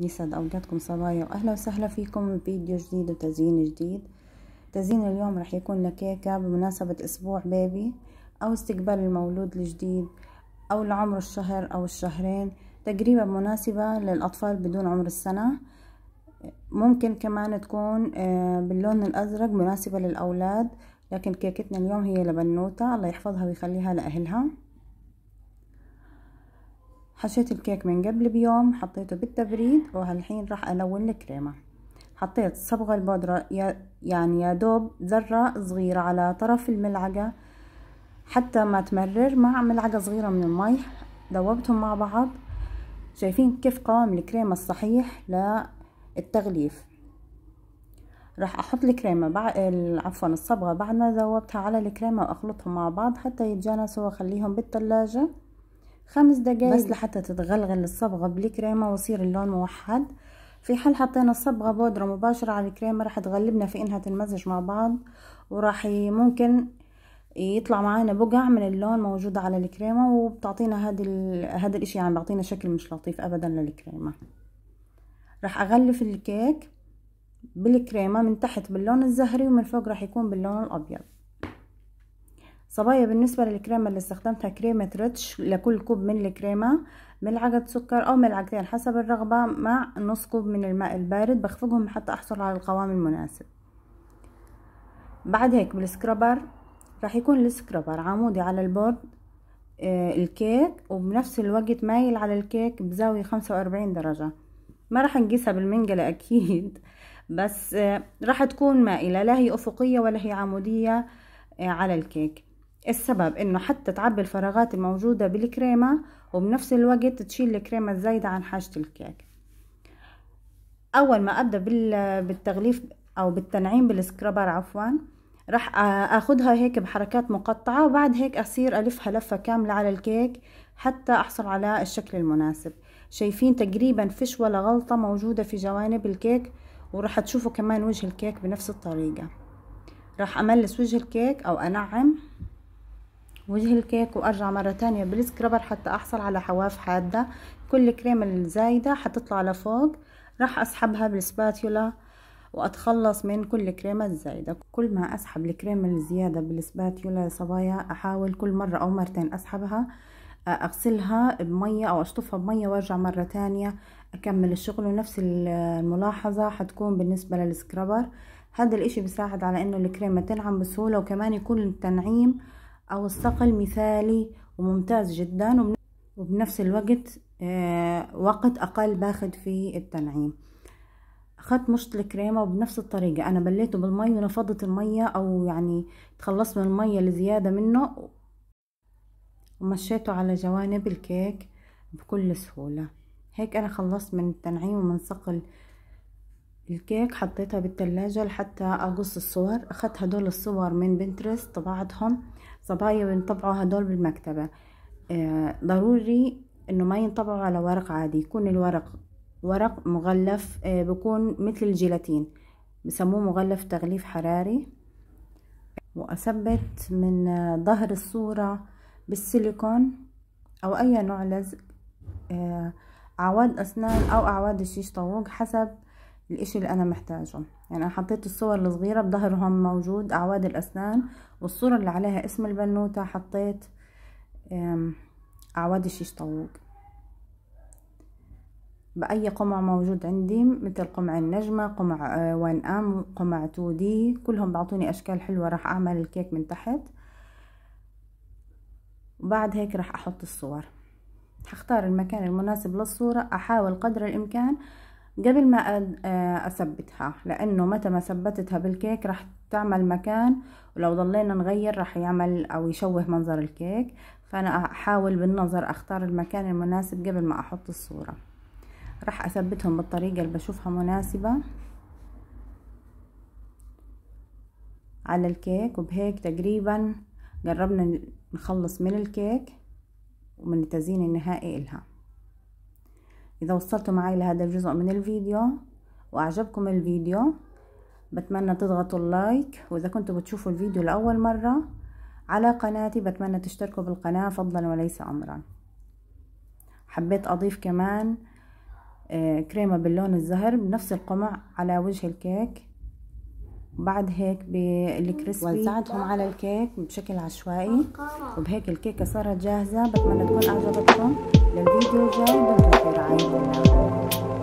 يسعد اوقاتكم صبايا واهلا وسهلا فيكم بفيديو جديد وتزيين جديد تزيين اليوم راح يكون لكيكه بمناسبه اسبوع بيبي او استقبال المولود الجديد او لعمر الشهر او الشهرين تقريبا مناسبه للاطفال بدون عمر السنه ممكن كمان تكون آه، باللون الازرق مناسبه للاولاد لكن كيكتنا اليوم هي لبنوته الله يحفظها ويخليها لاهلها حشيت الكيك من قبل بيوم حطيته بالتبريد وهالحين راح ألون الكريمة حطيت صبغة البودرة يعني يا دوب ذرة صغيرة على طرف الملعقة حتى ما تمرر مع ملعقة صغيرة من المي ذوبتهم مع بعض شايفين كيف قوام الكريمة الصحيح للتغليف راح احط الكريمه بع... عفوا الصبغه بعد ما ذوبتها على الكريمه واخلطهم مع بعض حتى يتجانسوا واخليهم بالثلاجه خمس دقايق بس لحتى تتغلغل الصبغة بالكريمة ويصير اللون موحد في حال حطينا الصبغة بودرة مباشرة على الكريمة راح تغلبنا في انها تنمزج مع بعض وراح ممكن يطلع معانا بقع من اللون موجودة على الكريمة وبتعطينا هذا هذا الاشي يعني بيعطينا شكل مش لطيف ابدا للكريمة راح اغلف الكيك بالكريمة من تحت باللون الزهري ومن فوق راح يكون باللون الابيض صبايا بالنسبة للكريمة اللي استخدمتها كريمة ريتش لكل كوب من الكريمة ملعقة سكر أو ملعقتين حسب الرغبة مع نص كوب من الماء البارد بخفقهم حتى أحصل على القوام المناسب بعد هيك بالسكربر راح يكون السكربر عمودي على البورد آه الكيك وبنفس الوقت مايل على الكيك بزاوية خمسة وأربعين درجة ما راح نقيسها بالمنقلة أكيد بس آه راح تكون مائلة لا هي أفقية ولا هي عمودية آه على الكيك السبب انه حتى تعبي الفراغات الموجودة بالكريمة وبنفس الوقت تشيل الكريمة الزايدة عن حاجة الكيك اول ما ابدأ بالتغليف او بالتنعيم بالسكربر عفوا راح اخدها هيك بحركات مقطعة وبعد هيك اصير الفها لفة كاملة على الكيك حتى احصل على الشكل المناسب شايفين تقريبا فيش ولا غلطة موجودة في جوانب الكيك وراح تشوفوا كمان وجه الكيك بنفس الطريقة راح املس وجه الكيك او انعم وجه الكيك وارجع مرة تانية بالسكربر حتى احصل على حواف حادة كل كريمة الزايدة حتطلع لفوق راح اسحبها بالسباتيولا واتخلص من كل كريمة الزايدة كل ما اسحب الكريمة الزيادة بالسباتيولا صبايا احاول كل مرة او مرتين اسحبها اغسلها بمية او اشطفها بمية وارجع مرة تانية اكمل الشغل ونفس الملاحظة حتكون بالنسبة للسكربر هذا الاشي بيساعد على انه الكريمة تنعم بسهولة وكمان يكون التنعيم أو الصقل مثالي وممتاز جدا وبنفس الوقت آه، وقت أقل باخد في التنعيم أخذت مشط الكريمة وبنفس الطريقة أنا بليته بالمية ونفضت المية أو يعني تخلصت من المية لزيادة منه ومشيته على جوانب الكيك بكل سهولة هيك أنا خلصت من التنعيم ومن صقل الكيك حطيتها بالتلاجة لحتى أقص الصور أخذت هدول الصور من بنترست طبعتهم صبايا بنطبعوا هدول بالمكتبة آه، ضروري انه ما ينطبعوا على ورق عادي يكون الورق ورق مغلف آه، بكون مثل الجيلاتين بسموه مغلف تغليف حراري وأثبت من آه، ظهر الصورة بالسيليكون أو أي نوع لزق أعواد أسنان أو أعواد الشيش طوق حسب الاشي اللي انا محتاجه يعني انا حطيت الصور الصغيرة بظهرهم موجود اعواد الاسنان والصورة اللي عليها اسم البنوتة حطيت اعواد الشيش طوق بأي قمع موجود عندي مثل قمع النجمة قمع آه، وان ام قمع تو دي كلهم بعطوني اشكال حلوة راح اعمل الكيك من تحت وبعد هيك راح احط الصور هختار المكان المناسب للصورة احاول قدر الامكان قبل ما آه، اثبتها لانه متى ما ثبتتها بالكيك راح تعمل مكان ولو ضلينا نغير راح يعمل او يشوه منظر الكيك فانا احاول بالنظر اختار المكان المناسب قبل ما احط الصورة راح اثبتهم بالطريقة اللي بشوفها مناسبة على الكيك وبهيك تقريبا قربنا نخلص من الكيك ومن التزيين النهائي إلها إذا وصلتوا معي لهذا الجزء من الفيديو وأعجبكم الفيديو بتمنى تضغطوا اللايك وإذا كنتوا بتشوفوا الفيديو لأول مرة على قناتي بتمنى تشتركوا بالقناة فضلا وليس أمرا حبيت أضيف كمان آه، كريمة باللون الزهر بنفس القمع على وجه الكيك بعد هيك بالكريسبي وزعتهم على الكيك بشكل عشوائي وبهيك الكيكه صارت جاهزه بتمنى تكون عجبتكم للفيديو الجاي بنتظر عيني الله